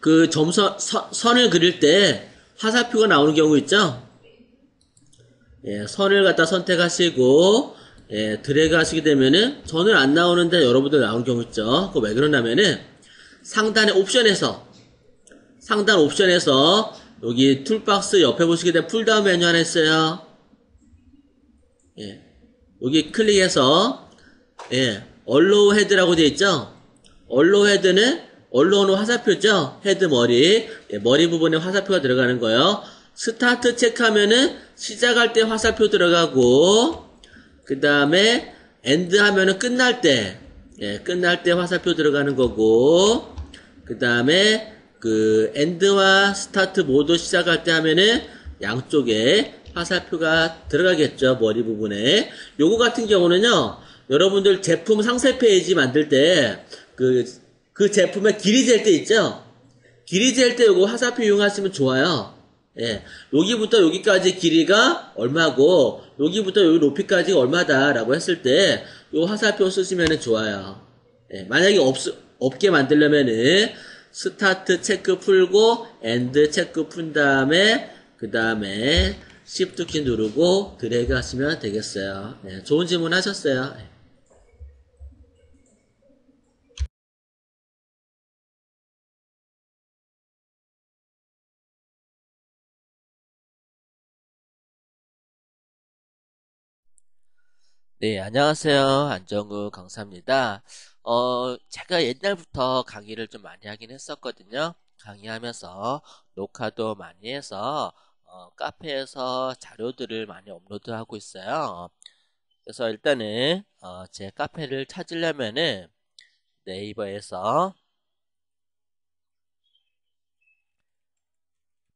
그 점선 서, 선을 그릴 때 화살표가 나오는 경우 있죠? 예, 선을 갖다 선택하시고 예, 드래그 하시게 되면은 저는 안 나오는데 여러분들 나온 경우 있죠? 그왜 그러냐면은 상단의 옵션에서 상단 옵션에서 여기 툴박스 옆에 보시게 되면 풀다운 메뉴 안나 있어요. 예, 여기 클릭해서 예, 얼로우 헤드라고 되어 있죠? 얼로우 헤드는 언론은 화살표죠? 헤드 머리. 예, 머리 부분에 화살표가 들어가는 거예요. 스타트 체크하면은 시작할 때 화살표 들어가고 그 다음에 엔드 하면은 끝날 때 예, 끝날 때 화살표 들어가는 거고 그 다음에 그 엔드와 스타트 모두 시작할 때 하면은 양쪽에 화살표가 들어가겠죠 머리 부분에 요거 같은 경우는요 여러분들 제품 상세 페이지 만들 때그 그 제품의 길이 잴 때 있죠? 길이 잴때 요거 화살표 이용하시면 좋아요. 예. 여기부터 여기까지 길이가 얼마고, 여기부터 여기 높이까지가 얼마다라고 했을 때, 요 화살표 쓰시면 좋아요. 예. 만약에 없, 없게 만들려면은, 스타트 체크 풀고, 엔드 체크 푼 다음에, 그 다음에, s h i 키 누르고, 드래그 하시면 되겠어요. 예. 좋은 질문 하셨어요. 예. 네, 안녕하세요. 안정우 강사입니다. 어, 제가 옛날부터 강의를 좀 많이 하긴 했었거든요. 강의하면서 녹화도 많이 해서 어, 카페에서 자료들을 많이 업로드하고 있어요. 그래서 일단은 어, 제 카페를 찾으려면은 네이버에서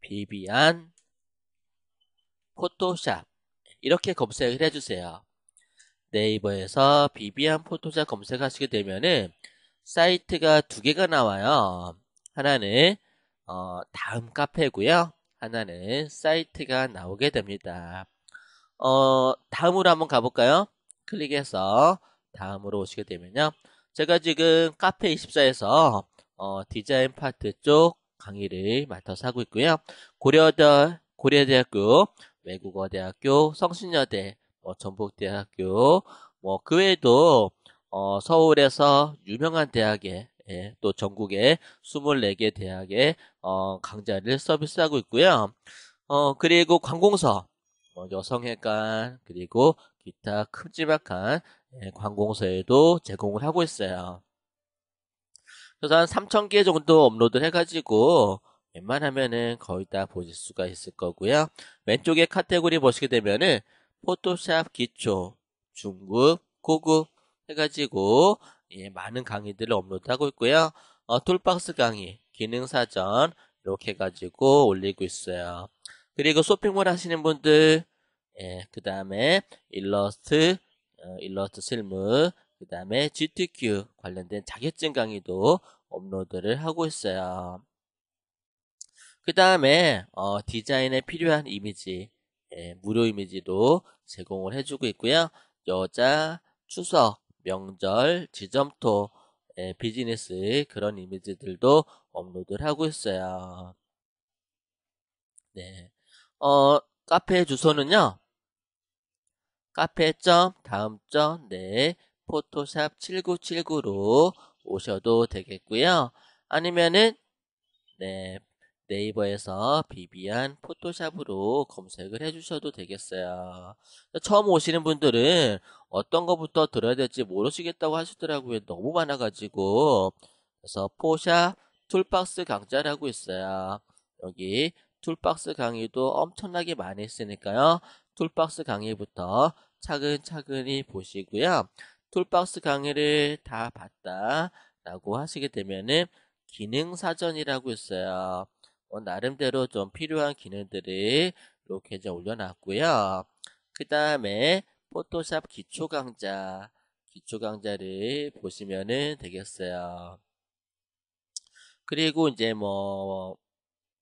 비비안 포토샵 이렇게 검색을 해주세요. 네이버에서 비비안 포토샵 검색하시게 되면은 사이트가 두 개가 나와요. 하나는 어, 다음 카페고요. 하나는 사이트가 나오게 됩니다. 어, 다음으로 한번 가볼까요? 클릭해서 다음으로 오시게 되면요. 제가 지금 카페24에서 어, 디자인 파트 쪽 강의를 맡아서 하고 있고요. 고려대, 고려대학교, 외국어대학교, 성신여대, 뭐 전북대학교, 뭐 그 외에도 어, 서울에서 유명한 대학에 예, 또 전국의 24개 대학에 어, 강좌를 서비스하고 있고요. 어, 그리고 관공서, 뭐 여성회관, 그리고 기타 큼지막한 예, 관공서에도 제공을 하고 있어요. 그래서 한 3,000개 정도 업로드를 해가지고 웬만하면은 거의 다 보실 수가 있을 거고요. 왼쪽에 카테고리 보시게 되면은 포토샵 기초, 중급, 고급 해가지고 예, 많은 강의들을 업로드하고 있고요. 어, 툴박스 강의, 기능사전 이렇게 해가지고 올리고 있어요. 그리고 쇼핑몰 하시는 분들 예, 그 다음에 일러스트, 어, 일러스트 실무, 그 다음에 GTQ 관련된 자격증 강의도 업로드를 하고 있어요. 그 다음에 어, 디자인에 필요한 이미지, 예, 무료 이미지도 제공을 해주고 있고요. 여자, 추석, 명절, 지점토, 예, 비즈니스 그런 이미지들도 업로드를 하고 있어요. 네. 어, 카페 주소는요. 카페 점 다음 점네 포토샵 7979로 오셔도 되겠고요. 아니면은 네, 네이버에서 비비안 포토샵으로 검색을 해주셔도 되겠어요. 처음 오시는 분들은 어떤 것부터 들어야 될지 모르시겠다고 하시더라고요. 너무 많아가지고. 그래서 포샵 툴박스 강좌라고 있어요. 여기 툴박스 강의도 엄청나게 많이 으니까요 툴박스 강의부터 차근차근히 보시고요. 툴박스 강의를 다 봤다 라고 하시게 되면은 기능사전이라고 있어요. 어, 나름대로 좀 필요한 기능들을 이렇게 이제 올려놨고요. 그 다음에 포토샵 기초 강좌, 기초 강좌를 보시면은 되겠어요. 그리고 이제 뭐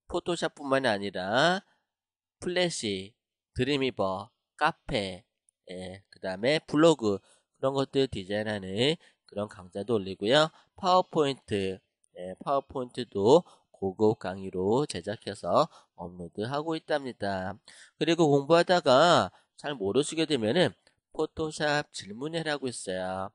포토샵뿐만 이 아니라 플래시, 드림이버, 카페, 예, 그 다음에 블로그 그런 것들 디자인하는 그런 강좌도 올리고요. 파워포인트, 예, 파워포인트도 고급 강의로 제작해서 업로드하고 있답니다. 그리고 공부하다가 잘 모르시게 되면은 포토샵 질문해라고 있어요.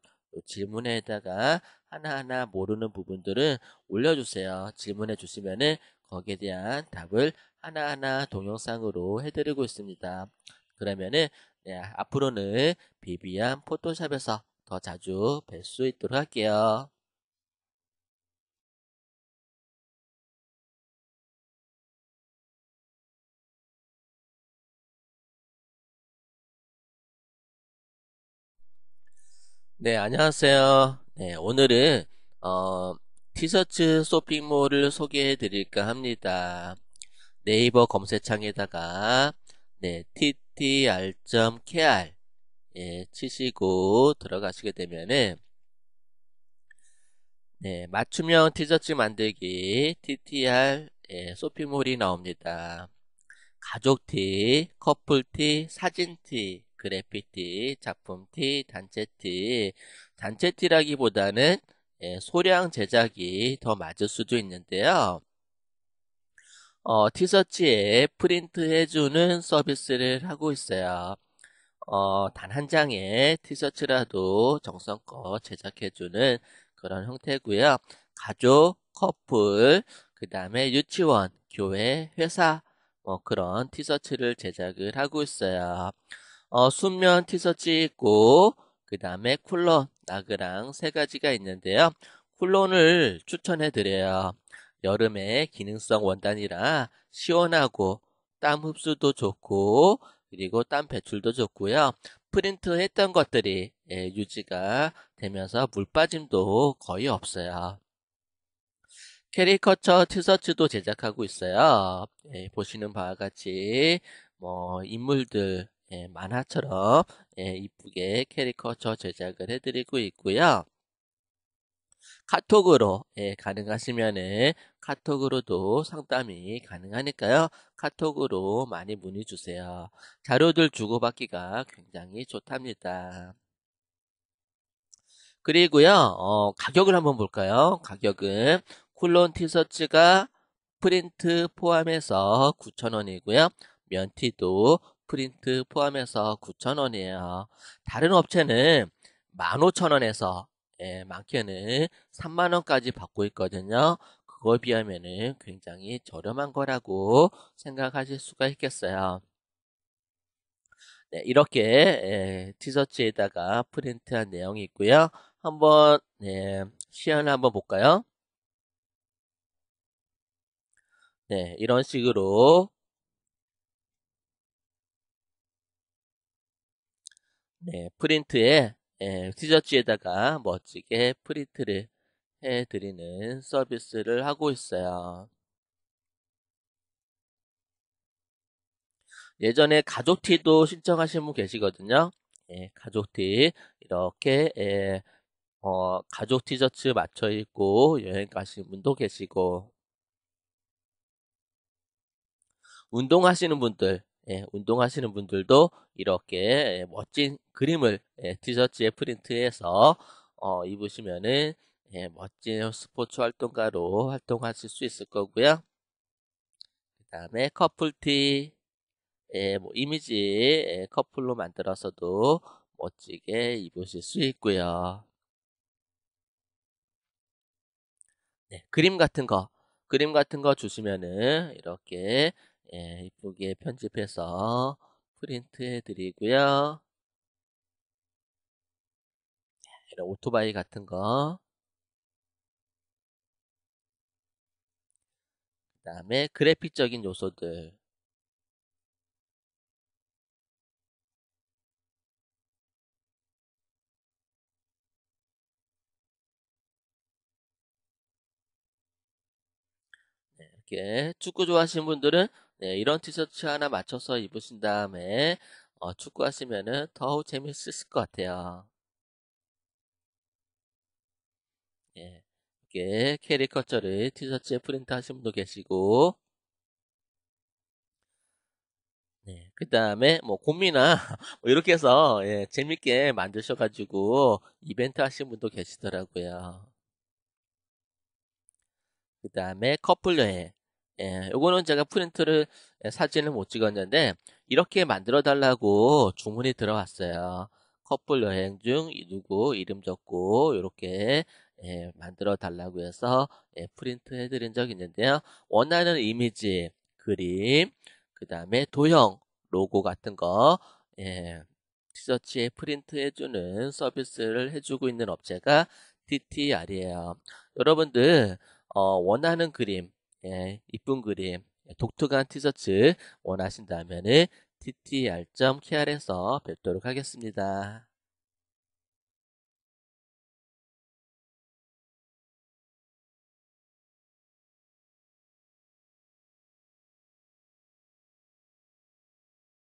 질문에다가 하나하나 모르는 부분들을 올려주세요. 질문해 주시면은 거기에 대한 답을 하나하나 동영상으로 해드리고 있습니다. 그러면은 네, 앞으로는 비비안 포토샵에서 더 자주 뵐 수 있도록 할게요. 네, 안녕하세요. 네, 오늘은 어, 티셔츠 쇼핑몰을 소개해 드릴까 합니다. 네이버 검색창에다가 네, ttr.kr 예, 치시고 들어가시게 되면은 네, 맞춤형 티셔츠 만들기 ttr 예, 쇼핑몰이 나옵니다. 가족티, 커플티, 사진티 그래피티, 작품티, 단체티. 단체티라기보다는 예, 소량 제작이 더 맞을 수도 있는데요. 어, 티셔츠에 프린트해주는 서비스를 하고 있어요. 어, 단 한 장의 티셔츠라도 정성껏 제작해주는 그런 형태고요. 가족, 커플, 그 다음에 유치원, 교회, 회사 뭐 그런 티셔츠를 제작을 하고 있어요. 어, 순면 티셔츠 있고 그 다음에 쿨러, 나그랑 세 가지가 있는데요. 쿨러를 추천해 드려요. 여름에 기능성 원단이라 시원하고 땀 흡수도 좋고 그리고 땀 배출도 좋고요. 프린트 했던 것들이 예, 유지가 되면서 물빠짐도 거의 없어요. 캐리커처 티셔츠도 제작하고 있어요. 예, 보시는 바와 같이 뭐 인물들 예, 만화처럼 예, 이쁘게 캐리커처 제작을 해드리고 있고요. 카톡으로 예, 가능하시면은 카톡으로도 상담이 가능하니까요. 카톡으로 많이 문의 주세요. 자료들 주고받기가 굉장히 좋답니다. 그리고요. 어, 가격을 한번 볼까요? 가격은 쿨론 티셔츠가 프린트 포함해서 9,000원이고요. 면티도 프린트 포함해서 9,000원이에요. 다른 업체는 15,000원에서 예, 많게는 3만원까지 받고 있거든요. 그거에 비하면은 굉장히 저렴한 거라고 생각하실 수가 있겠어요. 네, 이렇게 예, 티셔츠에다가 프린트한 내용이 있고요. 한번 예, 시연을 한번 볼까요? 네, 이런 식으로 네, 프린트에 예, 티셔츠에다가 멋지게 프린트를 해드리는 서비스를 하고 있어요. 예전에 가족티도 신청하신 분 계시거든요. 예, 가족티 이렇게 예, 어, 가족 티셔츠 맞춰 입고 여행 가시는 분도 계시고 운동하시는 분들 예, 운동하시는 분들도 이렇게 예, 멋진 그림을 예, 티셔츠에 프린트해서 어, 입으시면은 예, 멋진 스포츠 활동가로 활동하실 수 있을 거고요. 그 다음에 커플티 뭐 이미지 커플로 만들어서도 멋지게 입으실 수 있고요. 네, 그림 같은 거 그림 같은 거 주시면은 이렇게 예, 이쁘게 편집해서 프린트 해드리고요. 이런 오토바이 같은 거. 그 다음에 그래픽적인 요소들. 네, 이렇게 축구 좋아하시는 분들은 네, 이런 티셔츠 하나 맞춰서 입으신 다음에 어, 축구하시면 더욱 재밌으실 것 같아요. 예, 이렇게 캐리커처를 티셔츠에 프린트 하신 분도 계시고, 네, 그 다음에 뭐 곰이나 뭐 이렇게 해서 예, 재밌게 만드셔가지고 이벤트 하신 분도 계시더라고요. 그 다음에 커플 여행. 예, 요거는 제가 프린트를 예, 사진을 못 찍었는데 이렇게 만들어 달라고 주문이 들어왔어요. 커플 여행 중 누구 이름 적고 이렇게 예, 만들어 달라고 해서 예, 프린트 해드린 적이 있는데요. 원하는 이미지, 그림, 그 다음에 도형, 로고 같은 거 예, 티셔츠에 프린트 해주는 서비스를 해주고 있는 업체가 DTR이에요. 여러분들 어, 원하는 그림, 예, 이쁜 그림, 예, 독특한 티셔츠 원하신다면 은 ttr.kr에서 뵙도록 하겠습니다.